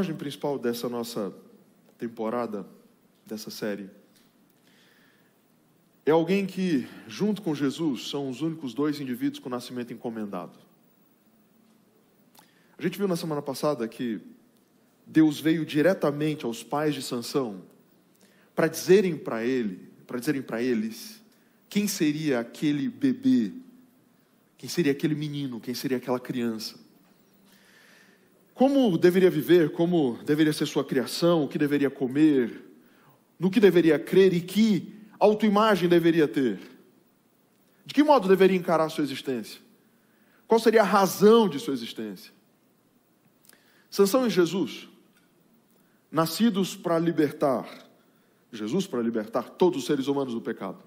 personagem principal dessa nossa temporada, dessa série, é alguém que, junto com Jesus, são os únicos dois indivíduos com nascimento encomendado. A gente viu na semana passada que Deus veio diretamente aos pais de Sansão para dizerem para ele, para dizerem para eles, quem seria aquele bebê, quem seria aquele menino, quem seria aquela criança como deveria viver, como deveria ser sua criação, o que deveria comer, no que deveria crer e que autoimagem deveria ter. De que modo deveria encarar sua existência? Qual seria a razão de sua existência? Sansão e Jesus, nascidos para libertar, Jesus para libertar todos os seres humanos do pecado.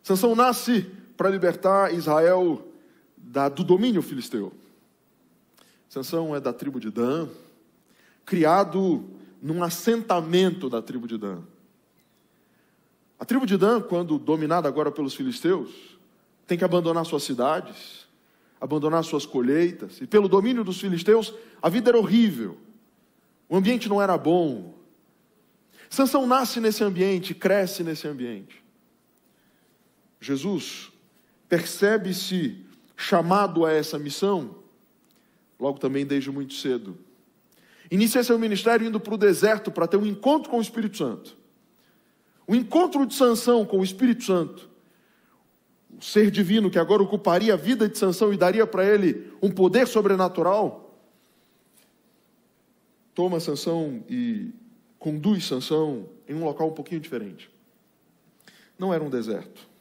Sansão nasce para libertar Israel da, do domínio filisteu. Sansão é da tribo de Dan, criado num assentamento da tribo de Dan. A tribo de Dan, quando dominada agora pelos filisteus, tem que abandonar suas cidades, abandonar suas colheitas, e pelo domínio dos filisteus, a vida era horrível. O ambiente não era bom. Sansão nasce nesse ambiente, cresce nesse ambiente. Jesus percebe-se chamado a essa missão logo também desde muito cedo. Inicia seu ministério indo para o deserto para ter um encontro com o Espírito Santo. O encontro de Sansão com o Espírito Santo, o ser divino que agora ocuparia a vida de Sansão e daria para ele um poder sobrenatural, toma Sansão e conduz Sansão em um local um pouquinho diferente. Não era um deserto.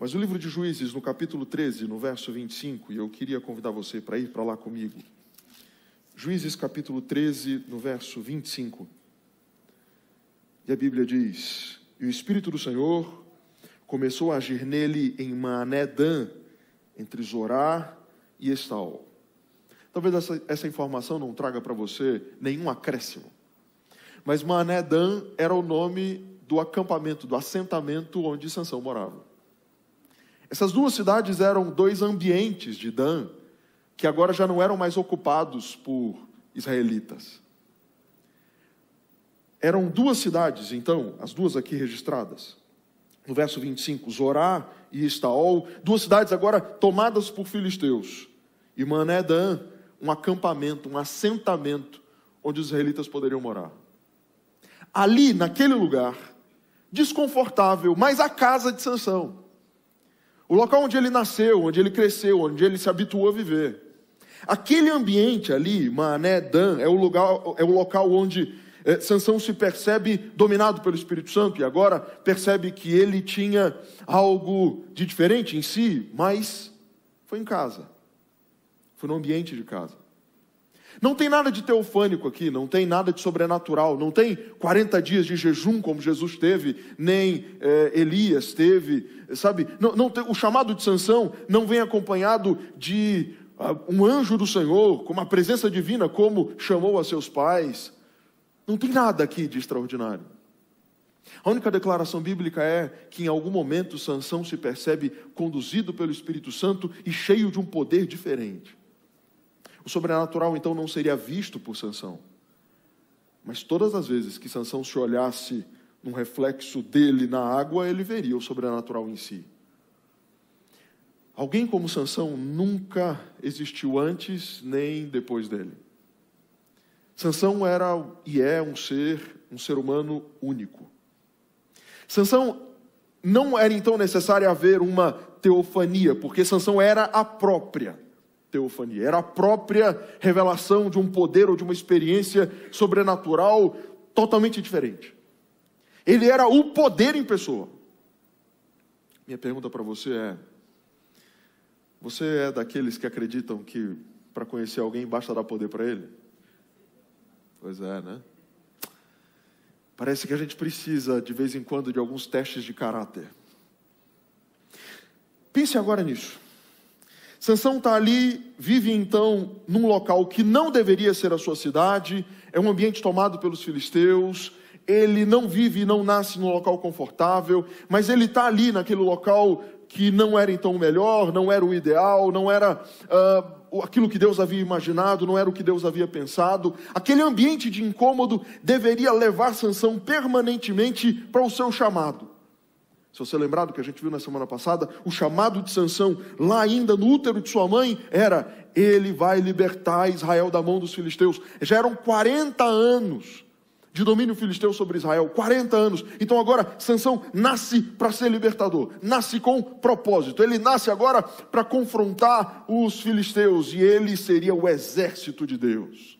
Mas o livro de Juízes, no capítulo 13, no verso 25, e eu queria convidar você para ir para lá comigo. Juízes, capítulo 13, no verso 25. E a Bíblia diz: E o Espírito do Senhor começou a agir nele em Manedã, entre Zorá e Estal. Talvez essa, essa informação não traga para você nenhum acréscimo. Mas Manedã era o nome do acampamento, do assentamento onde Sansão morava. Essas duas cidades eram dois ambientes de Dan, que agora já não eram mais ocupados por israelitas. Eram duas cidades, então, as duas aqui registradas. No verso 25, Zorá e Estaol, duas cidades agora tomadas por filisteus. E Mané Dan, um acampamento, um assentamento onde os israelitas poderiam morar. Ali, naquele lugar, desconfortável, mas a casa de Sansão. O local onde ele nasceu, onde ele cresceu, onde ele se habituou a viver. Aquele ambiente ali, Mané Dan, é o, lugar, é o local onde é, Sansão se percebe dominado pelo Espírito Santo e agora percebe que ele tinha algo de diferente em si, mas foi em casa. Foi no ambiente de casa. Não tem nada de teofânico aqui, não tem nada de sobrenatural, não tem 40 dias de jejum como Jesus teve, nem é, Elias teve, sabe? Não, não tem, o chamado de Sansão não vem acompanhado de uh, um anjo do Senhor, com uma presença divina, como chamou a seus pais. Não tem nada aqui de extraordinário. A única declaração bíblica é que em algum momento Sansão se percebe conduzido pelo Espírito Santo e cheio de um poder diferente. O sobrenatural então não seria visto por Sansão. Mas todas as vezes que Sansão se olhasse num reflexo dele na água, ele veria o sobrenatural em si. Alguém como Sansão nunca existiu antes nem depois dele. Sansão era e é um ser, um ser humano único. Sansão não era então necessário haver uma teofania, porque Sansão era a própria teofania. Era a própria revelação de um poder ou de uma experiência sobrenatural totalmente diferente. Ele era o poder em pessoa. Minha pergunta para você é: você é daqueles que acreditam que para conhecer alguém basta dar poder para ele? Pois é, né? Parece que a gente precisa de vez em quando de alguns testes de caráter. Pense agora nisso. Sansão está ali, vive então num local que não deveria ser a sua cidade, é um ambiente tomado pelos filisteus, ele não vive e não nasce num local confortável, mas ele está ali naquele local que não era então o melhor, não era o ideal, não era uh, aquilo que Deus havia imaginado, não era o que Deus havia pensado. Aquele ambiente de incômodo deveria levar Sansão permanentemente para o seu chamado. Se você lembrar do que a gente viu na semana passada, o chamado de Sansão, lá ainda no útero de sua mãe, era: ele vai libertar Israel da mão dos filisteus. Já eram 40 anos de domínio filisteu sobre Israel, 40 anos. Então agora Sansão nasce para ser libertador, nasce com propósito. Ele nasce agora para confrontar os filisteus e ele seria o exército de Deus.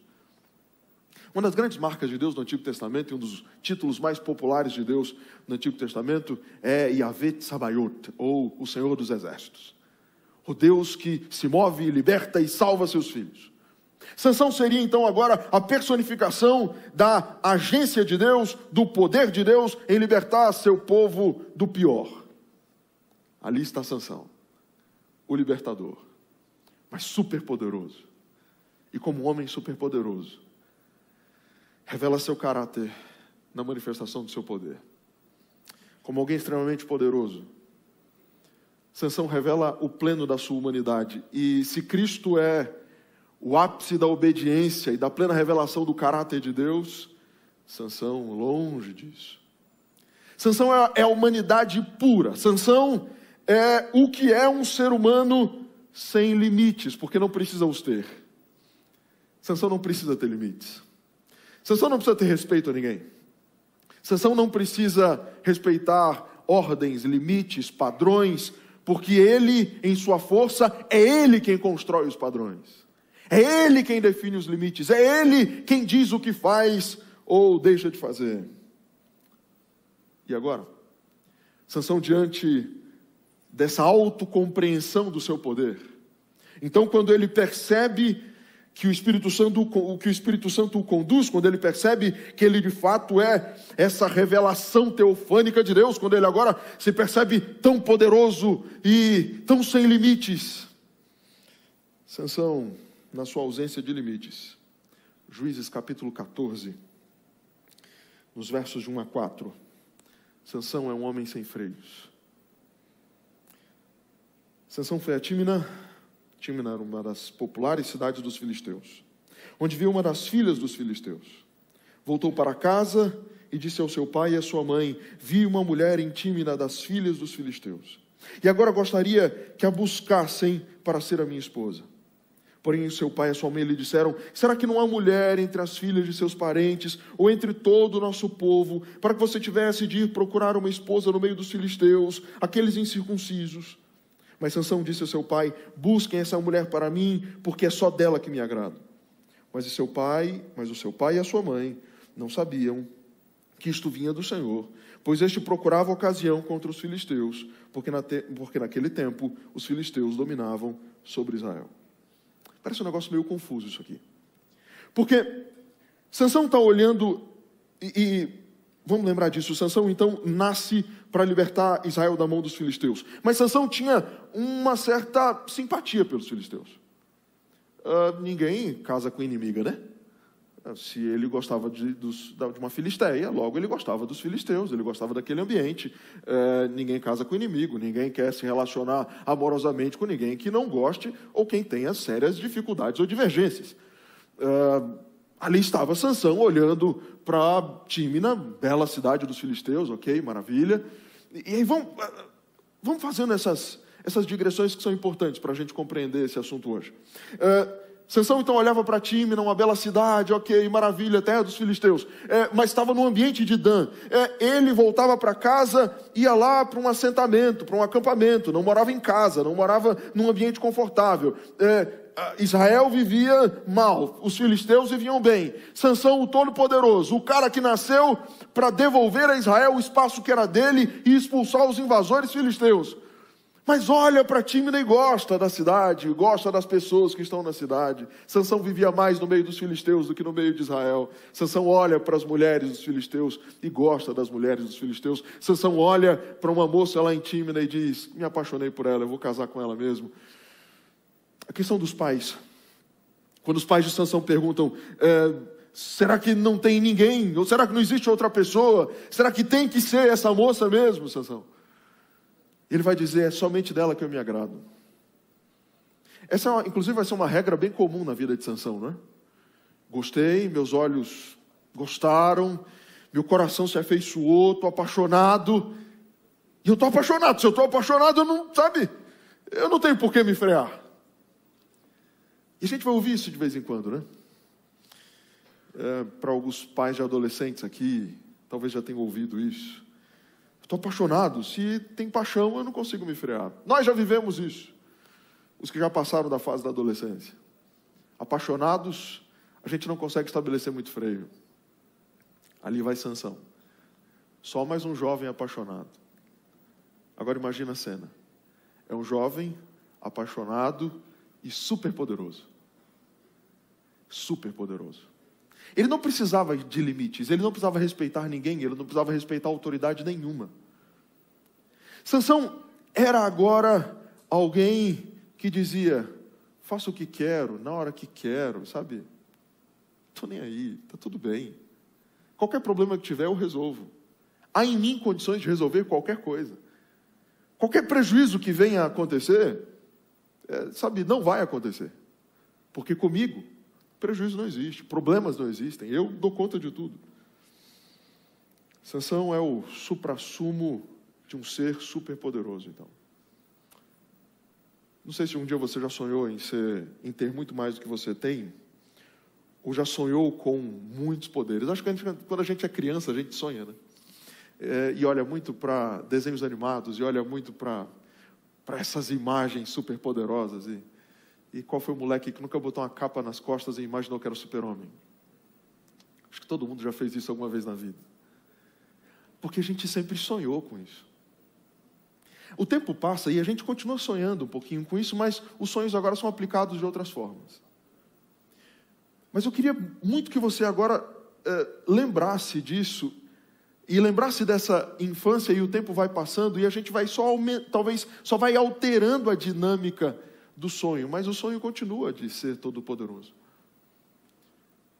Uma das grandes marcas de Deus no Antigo Testamento e um dos títulos mais populares de Deus no Antigo Testamento é Yahvé Sabaoth, ou o Senhor dos Exércitos. O Deus que se move, liberta e salva seus filhos. Sansão seria então agora a personificação da agência de Deus, do poder de Deus em libertar seu povo do pior. Ali está Sansão, o libertador, mas superpoderoso. E como homem superpoderoso, revela seu caráter na manifestação do seu poder. Como alguém extremamente poderoso, Sansão revela o pleno da sua humanidade. E se Cristo é o ápice da obediência e da plena revelação do caráter de Deus, Sansão longe disso. Sansão é a é humanidade pura. Sansão é o que é um ser humano sem limites, porque não precisa os ter. Sansão não precisa ter limites. Sansão não precisa ter respeito a ninguém. Sansão não precisa respeitar ordens, limites, padrões, porque ele, em sua força, é ele quem constrói os padrões. É ele quem define os limites, é ele quem diz o que faz ou deixa de fazer. E agora? Sansão diante dessa autocompreensão do seu poder. Então, quando ele percebe que o Espírito Santo o que o Espírito Santo o conduz quando ele percebe que ele de fato é essa revelação teofânica de Deus, quando ele agora se percebe tão poderoso e tão sem limites. Sansão, na sua ausência de limites. Juízes capítulo 14, nos versos de 1 a 4. Sansão é um homem sem freios. Sansão foi a Tímina Timna era uma das populares cidades dos filisteus, onde viu uma das filhas dos filisteus. Voltou para casa e disse ao seu pai e à sua mãe: Vi uma mulher em Timna das filhas dos filisteus. E agora gostaria que a buscassem para ser a minha esposa. Porém, seu pai e sua mãe lhe disseram: Será que não há mulher entre as filhas de seus parentes, ou entre todo o nosso povo, para que você tivesse de ir procurar uma esposa no meio dos filisteus, aqueles incircuncisos? Mas Sansão disse ao seu pai: Busquem essa mulher para mim, porque é só dela que me agrado. Mas o seu pai, mas o seu pai e a sua mãe não sabiam que isto vinha do Senhor, pois este procurava ocasião contra os filisteus, porque, na te, porque naquele tempo os filisteus dominavam sobre Israel. Parece um negócio meio confuso isso aqui. Porque Sansão está olhando e, e Vamos lembrar disso. Sansão então nasce para libertar Israel da mão dos filisteus. Mas Sansão tinha uma certa simpatia pelos filisteus. Uh, ninguém casa com inimiga, né? Ah, se ele gostava de, dos, de, uma filisteia, logo ele gostava dos filisteus, ele gostava daquele ambiente. É, ninguém casa com inimigo, ninguém quer se relacionar amorosamente com ninguém que não goste ou quem tenha sérias dificuldades ou divergências. É, Ali estava Sansão olhando para Timna, bela cidade dos filisteus, ok, maravilha. E, aí vamos, ah, vamos fazendo essas, essas digressões que são importantes para a gente compreender esse assunto hoje. Uh, Sansão então olhava para Timna, uma bela cidade, ok, maravilha, terra dos filisteus, é, mas estava no ambiente de Dan. É, ele voltava para casa, ia lá para um assentamento, para um acampamento, não morava em casa, não morava num ambiente confortável. É, ah, Israel vivia mal, os filisteus viviam bem. Sansão, o Todo-Poderoso, o cara que nasceu para devolver a Israel o espaço que era dele e expulsar os invasores filisteus. Mas olha para Tímida e gosta da cidade, gosta das pessoas que estão na cidade. Sansão vivia mais no meio dos filisteus do que no meio de Israel. Sansão olha para as mulheres dos filisteus e gosta das mulheres dos filisteus. Sansão olha para uma moça lá em Tímida e diz: "Me apaixonei por ela, eu vou casar com ela mesmo". A questão dos pais. Quando os pais de Sansão perguntam: é, será que não tem ninguém? Ou será que não existe outra pessoa? Será que tem que ser essa moça mesmo, Sansão? Ele vai dizer: é somente dela que eu me agrado. Essa, inclusive, vai ser uma regra bem comum na vida de Sansão, não é? Gostei, meus olhos gostaram, meu coração se afeiçoou, estou apaixonado. E eu estou apaixonado, se eu estou apaixonado, eu não, sabe? Eu não tenho por que me frear. E a gente vai ouvir isso de vez em quando, né? É, Para alguns pais de adolescentes aqui, talvez já tenham ouvido isso. Estou apaixonado, se tem paixão eu não consigo me frear. Nós já vivemos isso, os que já passaram da fase da adolescência. Apaixonados, a gente não consegue estabelecer muito freio. Ali vai sanção. Só mais um jovem apaixonado. Agora imagina a cena. É um jovem apaixonado e super poderoso super poderoso. Ele não precisava de limites, ele não precisava respeitar ninguém, ele não precisava respeitar autoridade nenhuma. Sansão era agora alguém que dizia: faço o que quero, na hora que quero, sabe? Estou nem aí, tá tudo bem. Qualquer problema que tiver, eu resolvo. Há em mim condições de resolver qualquer coisa. Qualquer prejuízo que venha a acontecer, é, sabe, não vai acontecer. Porque comigo prejuízo não existe, problemas não existem. Eu dou conta de tudo. Sansão é o suprassumo de um ser superpoderoso, então. Não sei se um dia você já sonhou em ser, em ter muito mais do que você tem, ou já sonhou com muitos poderes. Acho que a gente, quando a gente é criança a gente sonha, né? É, e olha muito para desenhos animados e olha muito para para essas imagens superpoderosas e e qual foi o moleque que nunca botou uma capa nas costas e imaginou que era super-homem? Acho que todo mundo já fez isso alguma vez na vida. Porque a gente sempre sonhou com isso. O tempo passa e a gente continua sonhando um pouquinho com isso, mas os sonhos agora são aplicados de outras formas. Mas eu queria muito que você agora eh, lembrasse disso e lembrasse dessa infância e o tempo vai passando e a gente vai só talvez só vai alterando a dinâmica do sonho, mas o sonho continua de ser todo-poderoso.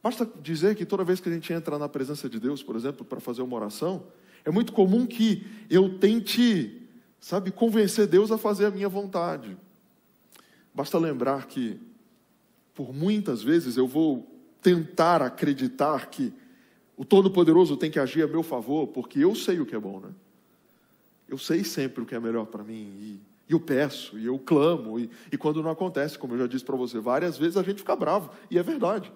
Basta dizer que toda vez que a gente entra na presença de Deus, por exemplo, para fazer uma oração, é muito comum que eu tente, sabe, convencer Deus a fazer a minha vontade. Basta lembrar que, por muitas vezes, eu vou tentar acreditar que o Todo-Poderoso tem que agir a meu favor, porque eu sei o que é bom, né? Eu sei sempre o que é melhor para mim e e eu peço, e eu clamo, e, e quando não acontece, como eu já disse para você várias vezes, a gente fica bravo, e é verdade.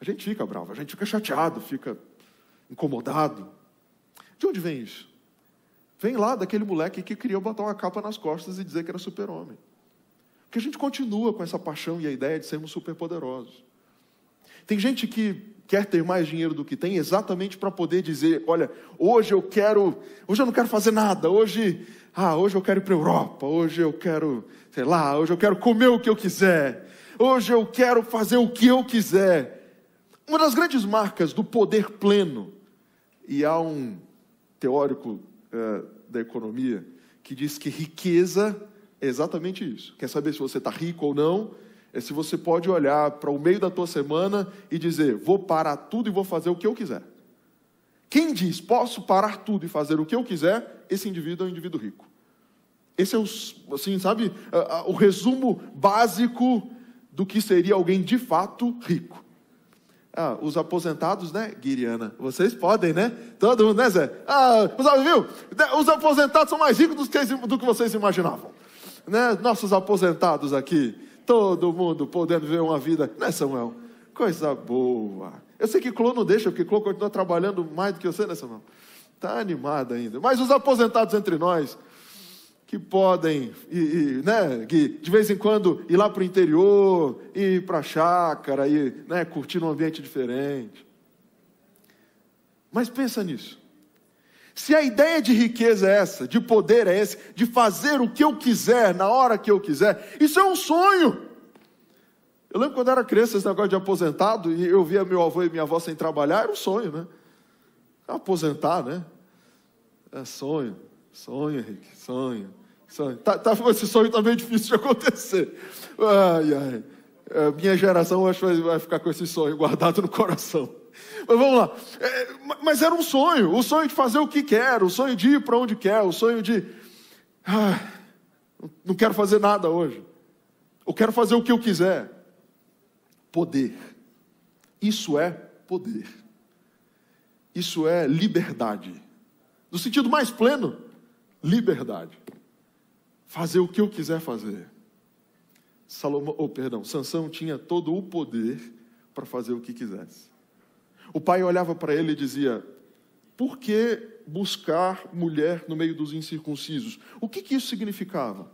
A gente fica bravo, a gente fica chateado, fica incomodado. De onde vem isso? Vem lá daquele moleque que queria botar uma capa nas costas e dizer que era super-homem. Porque a gente continua com essa paixão e a ideia de sermos superpoderosos. Tem gente que quer ter mais dinheiro do que tem exatamente para poder dizer, olha, hoje eu quero, hoje eu não quero fazer nada, hoje ah, hoje eu quero ir para a Europa, hoje eu quero, sei lá, hoje eu quero comer o que eu quiser, hoje eu quero fazer o que eu quiser. Uma das grandes marcas do poder pleno, e há um teórico uh, da economia que diz que riqueza é exatamente isso. Quer saber se você está rico ou não? É se você pode olhar para o meio da tua semana e dizer, vou parar tudo e vou fazer o que eu quiser. Quem diz posso parar tudo e fazer o que eu quiser, esse indivíduo é um indivíduo rico. Esse é o, assim, sabe, o resumo básico do que seria alguém de fato rico. Ah, os aposentados, né, Guiriana? Vocês podem, né? Todo mundo, né, Zé? Ah, viu? Os aposentados são mais ricos do que vocês imaginavam. Né? Nossos aposentados aqui, todo mundo podendo ver uma vida, né, Samuel? Coisa boa. Eu sei que Clô não deixa, porque Clô continua trabalhando mais do que você, né, Samuel? Está animado ainda. Mas os aposentados entre nós, que podem, e, e, né, que de vez em quando ir lá para o interior, ir para a chácara, ir, né, curtir um ambiente diferente. Mas pensa nisso. Se a ideia de riqueza é essa, de poder é esse, de fazer o que eu quiser na hora que eu quiser, isso é um sonho. Eu lembro quando eu era criança, esse negócio de aposentado, e eu via meu avô e minha avó sem trabalhar, era um sonho, né? Aposentar, né? É sonho, sonho, Henrique, sonho, sonho. Tá, tá, esse sonho também tá meio difícil de acontecer. Ai, ai. É, minha geração acho que vai ficar com esse sonho guardado no coração. Mas vamos lá. É, mas era um sonho, o sonho de fazer o que quer, o sonho de ir para onde quer, o sonho de. Ai, ah, não quero fazer nada hoje. Eu quero fazer o que eu quiser poder. Isso é poder. Isso é liberdade. No sentido mais pleno, liberdade. Fazer o que eu quiser fazer. Salomão, oh, perdão, Sansão tinha todo o poder para fazer o que quisesse. O pai olhava para ele e dizia: "Por que buscar mulher no meio dos incircuncisos?" O que, que isso significava?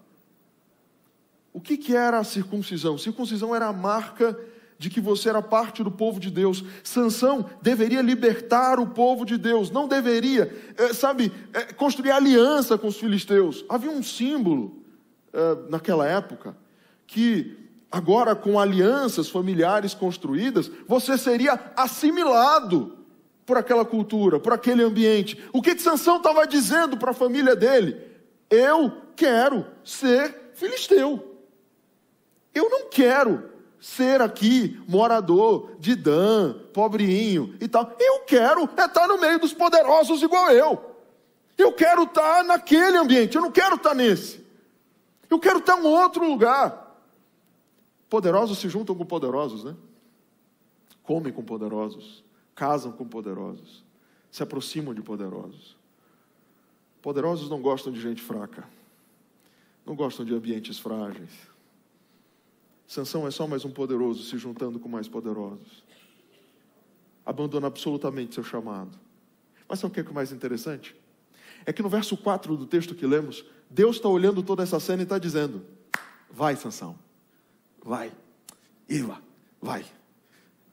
O que, que era a circuncisão? Circuncisão era a marca de que você era parte do povo de Deus. Sansão deveria libertar o povo de Deus, não deveria, é, sabe, é, construir aliança com os filisteus. Havia um símbolo é, naquela época que agora com alianças familiares construídas, você seria assimilado por aquela cultura, por aquele ambiente. O que, que Sansão estava dizendo para a família dele? Eu quero ser filisteu. Eu não quero ser aqui morador de Dan, pobrinho e tal. Eu quero é estar tá no meio dos poderosos igual eu. Eu quero estar tá naquele ambiente, eu não quero estar tá nesse. Eu quero estar em outro lugar. Poderosos se juntam com poderosos, né? Comem com poderosos, casam com poderosos, se aproximam de poderosos. Poderosos não gostam de gente fraca, não gostam de ambientes frágeis Sansão é só mais um poderoso se juntando com mais poderosos. Abandona absolutamente seu chamado. Mas sabe o que é o mais interessante? É que no verso 4 do texto que lemos, Deus está olhando toda essa cena e está dizendo: Vai, Sansão, vai, Ila, vai,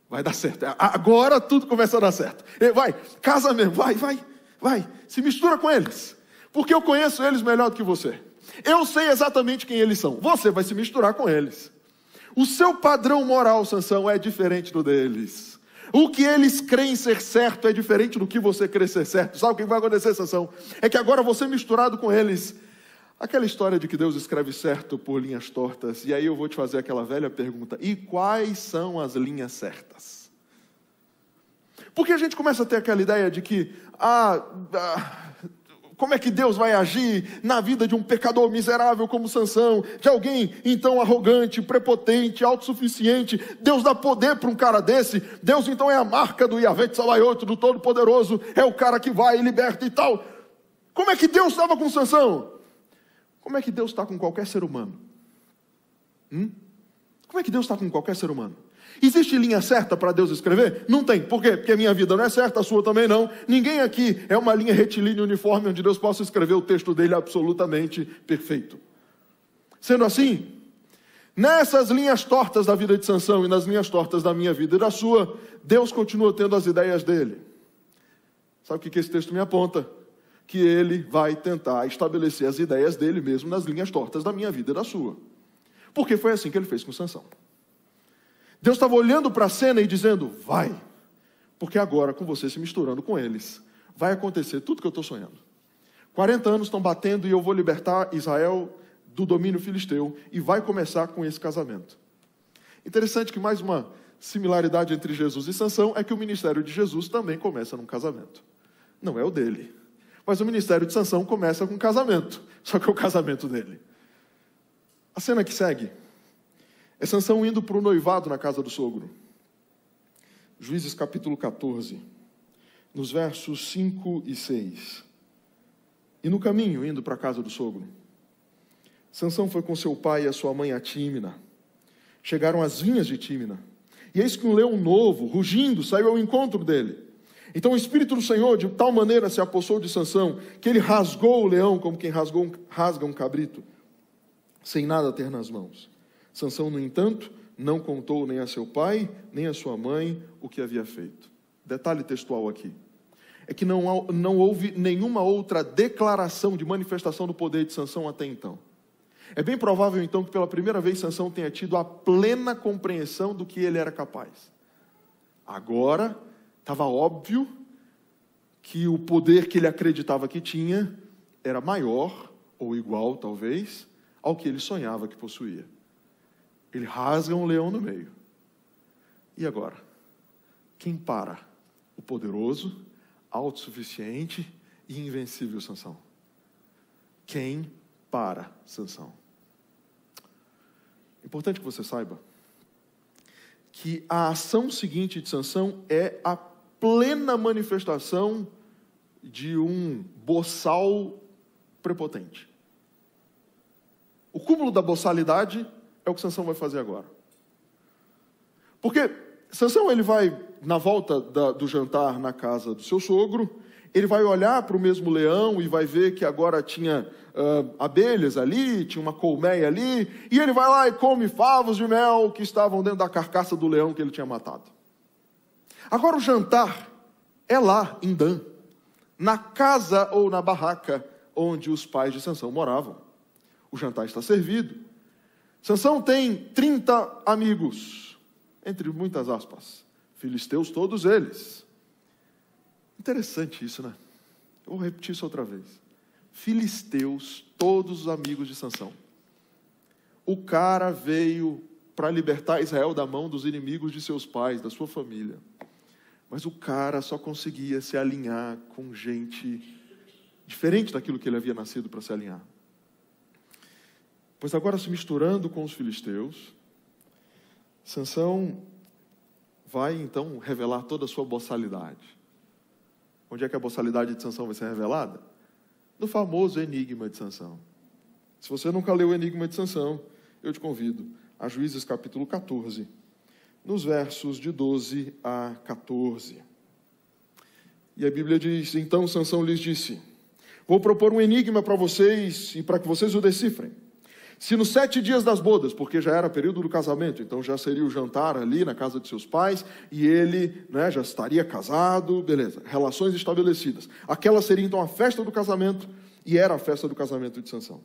vai dar certo. Agora tudo começa a dar certo. Vai, casa mesmo, vai, vai, vai, se mistura com eles, porque eu conheço eles melhor do que você. Eu sei exatamente quem eles são. Você vai se misturar com eles. O seu padrão moral, Sansão, é diferente do deles. O que eles creem ser certo é diferente do que você crê ser certo. Sabe o que vai acontecer, Sansão? É que agora você misturado com eles. Aquela história de que Deus escreve certo por linhas tortas. E aí eu vou te fazer aquela velha pergunta: e quais são as linhas certas? Porque a gente começa a ter aquela ideia de que, ah, ah como é que Deus vai agir na vida de um pecador miserável como Sansão, de alguém então arrogante, prepotente, autossuficiente? Deus dá poder para um cara desse. Deus então é a marca do Yahvé Tsabaioto, do Todo-Poderoso, é o cara que vai e liberta e tal. Como é que Deus estava com Sansão? Como é que Deus está com qualquer ser humano? Hum? Como é que Deus está com qualquer ser humano? Existe linha certa para Deus escrever? Não tem. Por quê? Porque a minha vida não é certa, a sua também não. Ninguém aqui é uma linha retilínea uniforme onde Deus possa escrever o texto dele absolutamente perfeito. Sendo assim, nessas linhas tortas da vida de Sansão e nas linhas tortas da minha vida e da sua, Deus continua tendo as ideias dele. Sabe o que esse texto me aponta? Que ele vai tentar estabelecer as ideias dele mesmo nas linhas tortas da minha vida e da sua. Porque foi assim que ele fez com Sansão. Deus estava olhando para a cena e dizendo: vai, porque agora com você se misturando com eles, vai acontecer tudo que eu estou sonhando. 40 anos estão batendo e eu vou libertar Israel do domínio filisteu e vai começar com esse casamento. Interessante que mais uma similaridade entre Jesus e Sansão é que o ministério de Jesus também começa num casamento. Não é o dele, mas o ministério de Sansão começa com um casamento, só que é o casamento dele. A cena que segue é Sansão indo para o noivado na casa do sogro. Juízes capítulo 14, nos versos 5 e 6. E no caminho, indo para a casa do sogro, Sansão foi com seu pai e a sua mãe a Tímina. Chegaram às vinhas de Tímina. E eis que um leão novo, rugindo, saiu ao encontro dele. Então o Espírito do Senhor de tal maneira se apossou de Sansão, que ele rasgou o leão como quem rasgou, rasga um cabrito, sem nada ter nas mãos. Sansão, no entanto, não contou nem a seu pai, nem a sua mãe o que havia feito. Detalhe textual aqui. É que não, não houve nenhuma outra declaração de manifestação do poder de Sansão até então. É bem provável então que pela primeira vez Sansão tenha tido a plena compreensão do que ele era capaz. Agora estava óbvio que o poder que ele acreditava que tinha era maior ou igual, talvez, ao que ele sonhava que possuía. Ele rasga um leão no meio. E agora? Quem para? O poderoso, autossuficiente e invencível Sansão. Quem para Sansão? Importante que você saiba que a ação seguinte de Sansão é a plena manifestação de um boçal prepotente. O cúmulo da boçalidade é o que Sansão vai fazer agora. Porque Sansão ele vai na volta da, do jantar na casa do seu sogro, ele vai olhar para o mesmo leão e vai ver que agora tinha uh, abelhas ali, tinha uma colmeia ali, e ele vai lá e come favos de mel que estavam dentro da carcaça do leão que ele tinha matado. Agora o jantar é lá em Dan, na casa ou na barraca onde os pais de Sansão moravam. O jantar está servido. Sansão tem 30 amigos, entre muitas aspas, filisteus todos eles. Interessante isso, né? Eu vou repetir isso outra vez. Filisteus, todos os amigos de Sansão. O cara veio para libertar Israel da mão dos inimigos de seus pais, da sua família. Mas o cara só conseguia se alinhar com gente diferente daquilo que ele havia nascido para se alinhar. Pois agora se misturando com os filisteus, Sansão vai então revelar toda a sua boçalidade. Onde é que a boçalidade de Sansão vai ser revelada? No famoso Enigma de Sansão. Se você nunca leu o Enigma de Sansão, eu te convido a Juízes capítulo 14, nos versos de 12 a 14. E a Bíblia diz: Então Sansão lhes disse: Vou propor um enigma para vocês e para que vocês o decifrem. Se nos sete dias das bodas, porque já era período do casamento, então já seria o jantar ali na casa de seus pais, e ele né, já estaria casado, beleza, relações estabelecidas. Aquela seria então a festa do casamento, e era a festa do casamento de Sansão.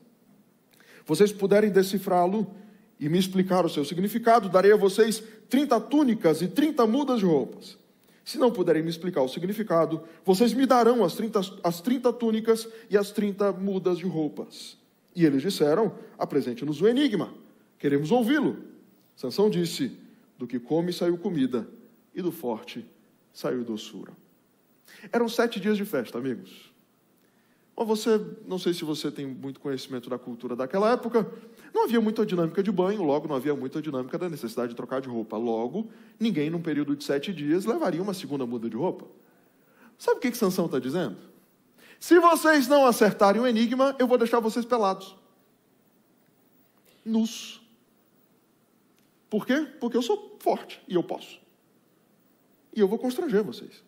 Vocês puderem decifrá-lo e me explicar o seu significado, darei a vocês 30 túnicas e 30 mudas de roupas. Se não puderem me explicar o significado, vocês me darão as 30, as 30 túnicas e as 30 mudas de roupas. E eles disseram: apresente-nos o enigma, queremos ouvi-lo. Sansão disse: do que come saiu comida, e do forte saiu doçura. Eram sete dias de festa, amigos. Mas você, não sei se você tem muito conhecimento da cultura daquela época, não havia muita dinâmica de banho, logo não havia muita dinâmica da necessidade de trocar de roupa. Logo, ninguém num período de sete dias levaria uma segunda muda de roupa. Sabe o que, que Sansão está dizendo? Se vocês não acertarem o enigma, eu vou deixar vocês pelados. Nus. Por quê? Porque eu sou forte e eu posso. E eu vou constranger vocês.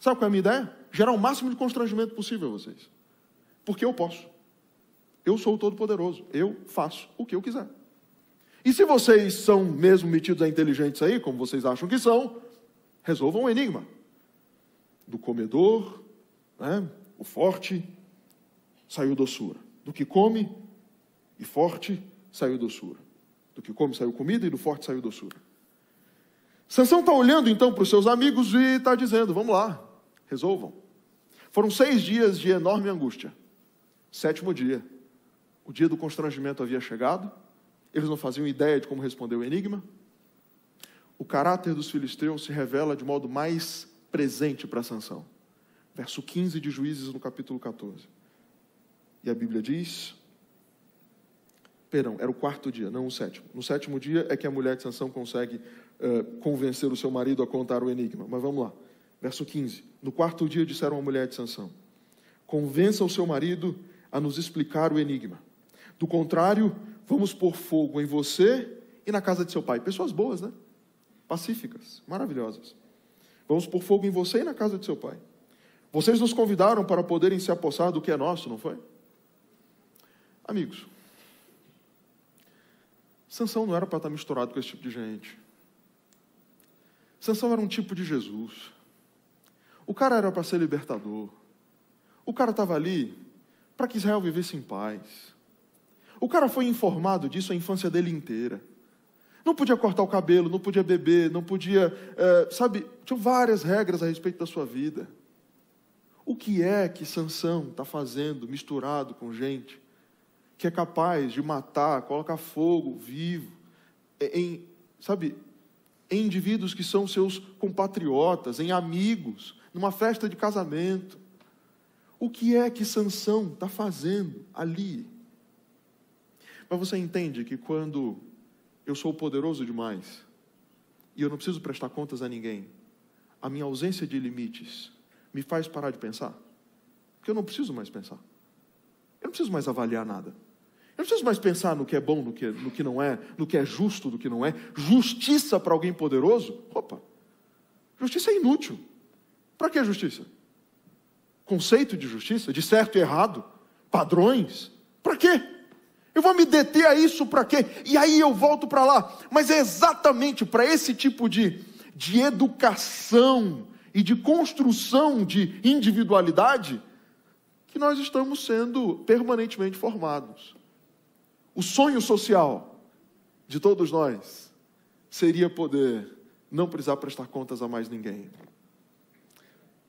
Sabe qual é a minha ideia? Gerar o máximo de constrangimento possível a vocês. Porque eu posso. Eu sou o Todo-Poderoso. Eu faço o que eu quiser. E se vocês são mesmo metidos a inteligentes aí, como vocês acham que são, resolvam o um enigma do comedor né? o forte saiu doçura. Do que come e forte saiu doçura. Do que come saiu comida e do forte saiu doçura. Sansão está olhando então para os seus amigos e está dizendo: vamos lá, resolvam. Foram seis dias de enorme angústia. Sétimo dia, o dia do constrangimento havia chegado. Eles não faziam ideia de como responder o enigma. O caráter dos filisteus se revela de modo mais presente para Sansão verso 15 de Juízes, no capítulo 14. E a Bíblia diz. Perdão, era o quarto dia, não o sétimo. No sétimo dia é que a mulher de Sansão consegue uh, convencer o seu marido a contar o enigma. Mas vamos lá. Verso 15. No quarto dia disseram à mulher de Sansão: Convença o seu marido a nos explicar o enigma. Do contrário, vamos pôr fogo em você e na casa de seu pai. Pessoas boas, né? Pacíficas, maravilhosas. Vamos pôr fogo em você e na casa de seu pai. Vocês nos convidaram para poderem se apossar do que é nosso, não foi? Amigos, Sansão não era para estar misturado com esse tipo de gente. Sansão era um tipo de Jesus. O cara era para ser libertador. O cara estava ali para que Israel vivesse em paz. O cara foi informado disso a infância dele inteira. Não podia cortar o cabelo, não podia beber, não podia. É, sabe, tinha várias regras a respeito da sua vida. O que é que Sansão está fazendo misturado com gente que é capaz de matar, colocar fogo vivo é, em, sabe, em indivíduos que são seus compatriotas, em amigos, numa festa de casamento? O que é que Sansão está fazendo ali? Mas você entende que quando eu sou poderoso demais e eu não preciso prestar contas a ninguém, a minha ausência de limites me faz parar de pensar. Porque eu não preciso mais pensar. Eu não preciso mais avaliar nada. Eu não preciso mais pensar no que é bom, no que, no que não é, no que é justo, do que não é. Justiça para alguém poderoso? Opa! Justiça é inútil. Para que justiça? Conceito de justiça, de certo e errado, padrões. Para quê? Eu vou me deter a isso para quê? E aí eu volto para lá. Mas é exatamente para esse tipo de, de educação e de construção de individualidade que nós estamos sendo permanentemente formados. O sonho social de todos nós seria poder não precisar prestar contas a mais ninguém.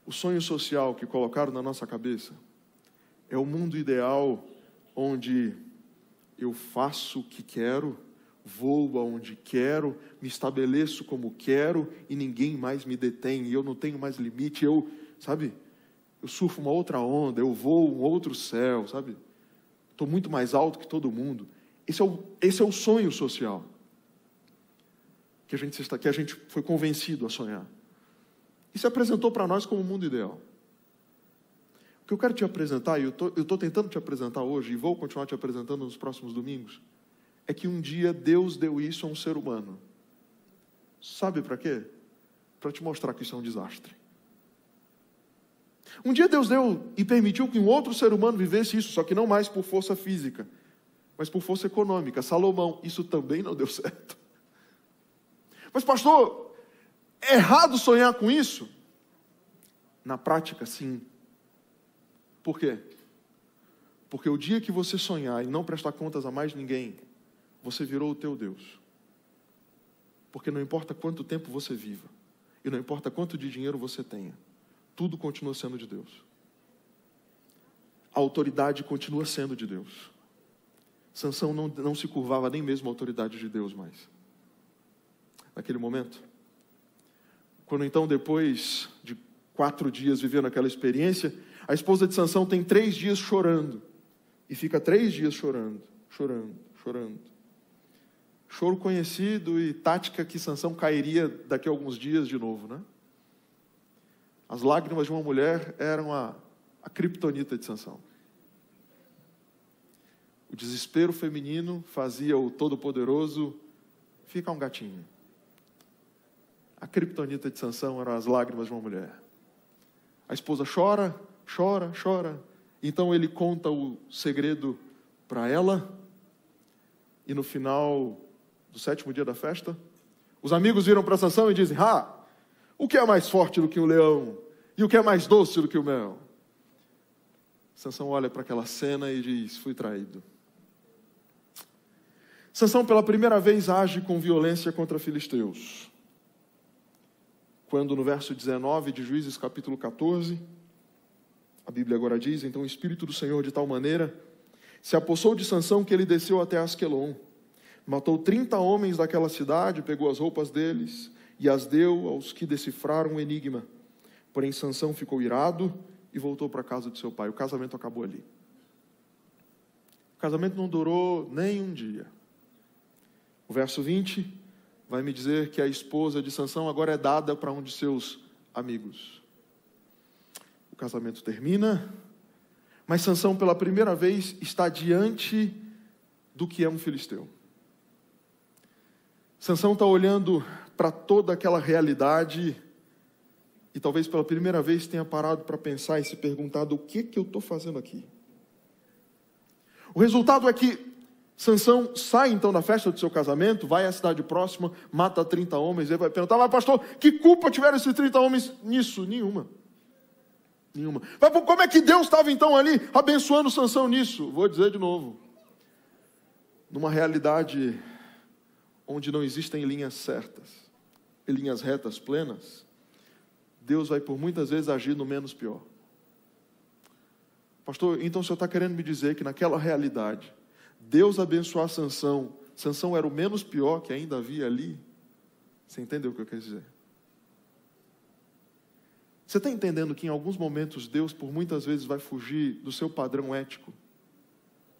O sonho social que colocaram na nossa cabeça é o mundo ideal onde eu faço o que quero vou aonde quero, me estabeleço como quero e ninguém mais me detém, e eu não tenho mais limite, eu, sabe, eu surfo uma outra onda, eu vou um outro céu, sabe? Estou muito mais alto que todo mundo. Esse é o, esse é o sonho social que a, gente, que a gente foi convencido a sonhar. E se apresentou para nós como o mundo ideal. O que eu quero te apresentar, e eu tô, estou tentando te apresentar hoje, e vou continuar te apresentando nos próximos domingos, é que um dia Deus deu isso a um ser humano. Sabe para quê? Para te mostrar que isso é um desastre. Um dia Deus deu e permitiu que um outro ser humano vivesse isso, só que não mais por força física, mas por força econômica. Salomão, isso também não deu certo. Mas, pastor, é errado sonhar com isso? Na prática, sim. Por quê? Porque o dia que você sonhar e não prestar contas a mais ninguém, você virou o teu Deus. Porque não importa quanto tempo você viva, e não importa quanto de dinheiro você tenha, tudo continua sendo de Deus. A autoridade continua sendo de Deus. Sansão não, não se curvava nem mesmo à autoridade de Deus mais. Naquele momento. Quando então, depois de quatro dias vivendo aquela experiência, a esposa de Sansão tem três dias chorando. E fica três dias chorando, chorando, chorando. Choro conhecido e tática que Sansão cairia daqui a alguns dias de novo, né? As lágrimas de uma mulher eram a, a criptonita de Sansão. O desespero feminino fazia o Todo-Poderoso ficar um gatinho. A criptonita de Sansão eram as lágrimas de uma mulher. A esposa chora, chora, chora. Então ele conta o segredo para ela e no final do sétimo dia da festa. Os amigos viram para Sansão e dizem: Ah, o que é mais forte do que o um leão? E o que é mais doce do que o mel? Sansão olha para aquela cena e diz: Fui traído. Sansão pela primeira vez age com violência contra filisteus. Quando no verso 19 de Juízes capítulo 14, a Bíblia agora diz: Então o espírito do Senhor de tal maneira se apossou de Sansão que ele desceu até Asquelon matou 30 homens daquela cidade, pegou as roupas deles e as deu aos que decifraram o enigma. Porém, Sansão ficou irado e voltou para a casa de seu pai. O casamento acabou ali. O casamento não durou nem um dia. O verso 20 vai me dizer que a esposa de Sansão agora é dada para um de seus amigos. O casamento termina, mas Sansão pela primeira vez está diante do que é um filisteu. Sansão está olhando para toda aquela realidade e talvez pela primeira vez tenha parado para pensar e se perguntado o que que eu estou fazendo aqui. O resultado é que Sansão sai então da festa do seu casamento, vai à cidade próxima, mata 30 homens, ele vai perguntar, mas pastor, que culpa tiveram esses 30 homens nisso? Nenhuma. Nenhuma. Mas como é que Deus estava então ali abençoando Sansão nisso? Vou dizer de novo. Numa realidade onde não existem linhas certas e linhas retas plenas, Deus vai por muitas vezes agir no menos pior. Pastor, então o senhor está querendo me dizer que naquela realidade, Deus abençoar Sansão, Sansão era o menos pior que ainda havia ali? Você entendeu o que eu quero dizer? Você está entendendo que em alguns momentos Deus, por muitas vezes, vai fugir do seu padrão ético,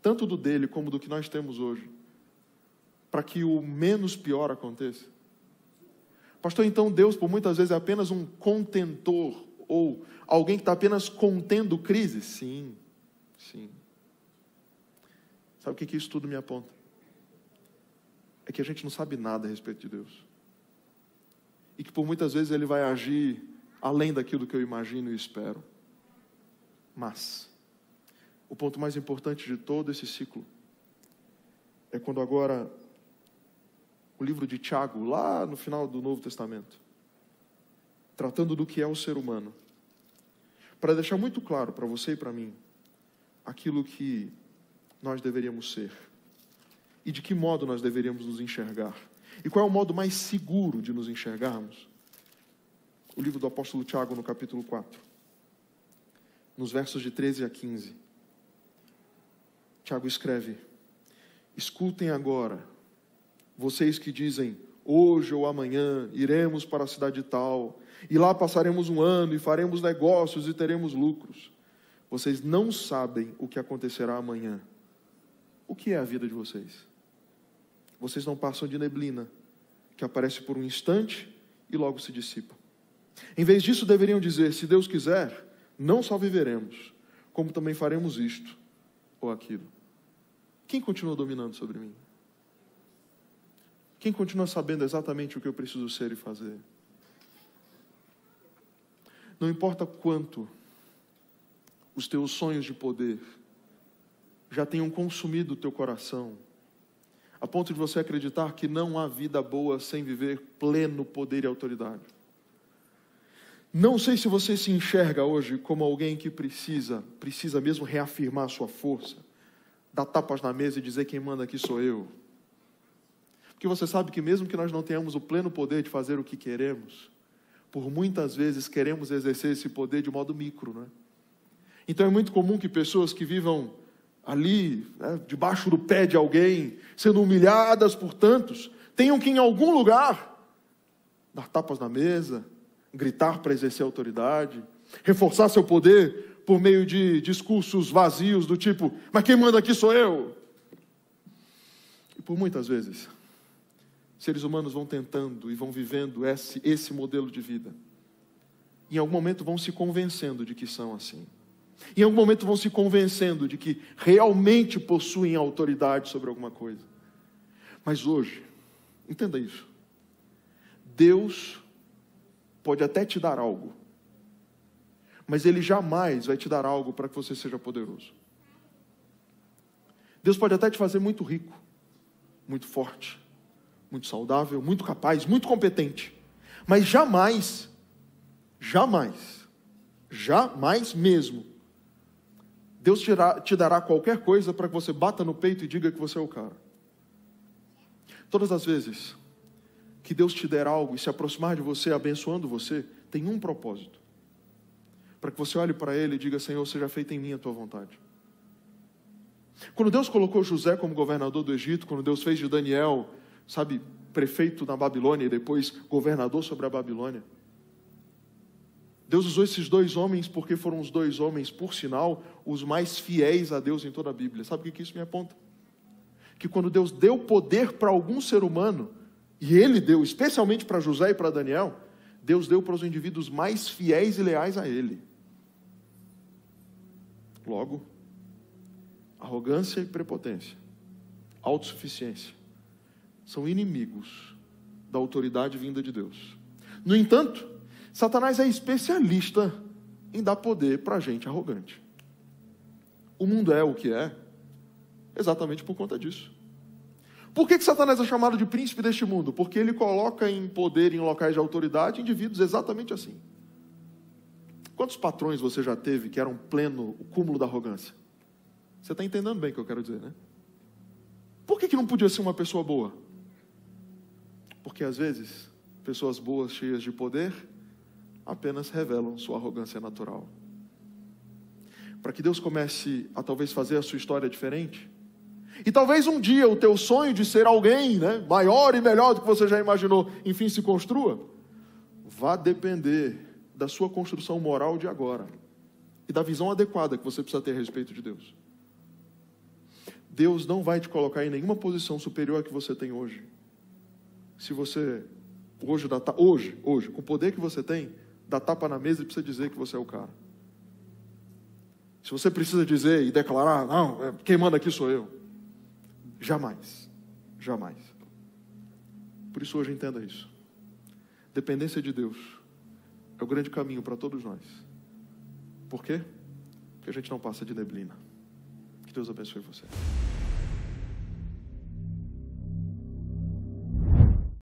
tanto do dele como do que nós temos hoje? para que o menos pior aconteça? Pastor, então Deus por muitas vezes é apenas um contentor ou alguém que está apenas contendo crise? Sim, sim. Sabe o que, que isso tudo me aponta? É que a gente não sabe nada a respeito de Deus. E que por muitas vezes ele vai agir além daquilo que eu imagino e espero. Mas, o ponto mais importante de todo esse ciclo é quando agora o livro de Tiago, lá no final do Novo Testamento, tratando do que é o ser humano, para deixar muito claro para você e para mim aquilo que nós deveríamos ser e de que modo nós deveríamos nos enxergar. E qual é o modo mais seguro de nos enxergarmos? O livro do apóstolo Tiago, no capítulo 4, nos versos de 13 a 15. Tiago escreve: Escutem agora vocês que dizem, hoje ou amanhã iremos para a cidade tal, e lá passaremos um ano e faremos negócios e teremos lucros. Vocês não sabem o que acontecerá amanhã. O que é a vida de vocês? Vocês não passam de neblina, que aparece por um instante e logo se dissipa. Em vez disso, deveriam dizer: se Deus quiser, não só viveremos, como também faremos isto ou aquilo. Quem continua dominando sobre mim? Quem continua sabendo exatamente o que eu preciso ser e fazer? Não importa quanto os teus sonhos de poder já tenham consumido o teu coração, a ponto de você acreditar que não há vida boa sem viver pleno poder e autoridade. Não sei se você se enxerga hoje como alguém que precisa, precisa mesmo reafirmar sua força, dar tapas na mesa e dizer quem manda aqui sou eu que você sabe que mesmo que nós não tenhamos o pleno poder de fazer o que queremos, por muitas vezes queremos exercer esse poder de modo micro, né? Então é muito comum que pessoas que vivam ali, né, debaixo do pé de alguém, sendo humilhadas por tantos, tenham que em algum lugar dar tapas na mesa, gritar para exercer autoridade, reforçar seu poder por meio de discursos vazios do tipo: mas quem manda aqui sou eu. E por muitas vezes seres humanos vão tentando e vão vivendo esse, esse modelo de vida. Em algum momento vão se convencendo de que são assim. Em algum momento vão se convencendo de que realmente possuem autoridade sobre alguma coisa. Mas hoje, entenda isso. Deus pode até te dar algo, mas Ele jamais vai te dar algo para que você seja poderoso. Deus pode até te fazer muito rico, muito forte, muito saudável, muito capaz, muito competente. Mas jamais, jamais, jamais mesmo, Deus te dará qualquer coisa para que você bata no peito e diga que você é o cara. Todas as vezes que Deus te der algo e se aproximar de você, abençoando você, tem um propósito. Para que você olhe para Ele e diga: Senhor, seja feita em mim a tua vontade. Quando Deus colocou José como governador do Egito, quando Deus fez de Daniel sabe, prefeito na Babilônia e depois governador sobre a Babilônia. Deus usou esses dois homens porque foram os dois homens, por sinal, os mais fiéis a Deus em toda a Bíblia. Sabe o que isso me aponta? Que quando Deus deu poder para algum ser humano, e Ele deu especialmente para José e para Daniel, Deus deu para os indivíduos mais fiéis e leais a Ele. Logo, arrogância e prepotência, autossuficiência, são inimigos da autoridade vinda de Deus. No entanto, Satanás é especialista em dar poder para gente arrogante. O mundo é o que é, exatamente por conta disso. Por que, que Satanás é chamado de príncipe deste mundo? Porque ele coloca em poder, em locais de autoridade, indivíduos exatamente assim. Quantos patrões você já teve que eram pleno o cúmulo da arrogância? Você está entendendo bem o que eu quero dizer, né? Por que, que não podia ser uma pessoa boa? Porque às vezes, pessoas boas, cheias de poder, apenas revelam sua arrogância natural. Para que Deus comece a talvez fazer a sua história diferente, e talvez um dia o teu sonho de ser alguém né, maior e melhor do que você já imaginou, enfim, se construa, vá depender da sua construção moral de agora e da visão adequada que você precisa ter a respeito de Deus. Deus não vai te colocar em nenhuma posição superior à que você tem hoje se você hoje dá hoje, hoje, com o poder que você tem, dá tapa na mesa e precisa dizer que você é o cara. Se você precisa dizer e declarar, não, é, quem manda aqui sou eu. Jamais. Jamais. Por isso hoje entenda isso. Dependência de Deus é o grande caminho para todos nós. Por quê? Porque a gente não passa de neblina. Que Deus abençoe você.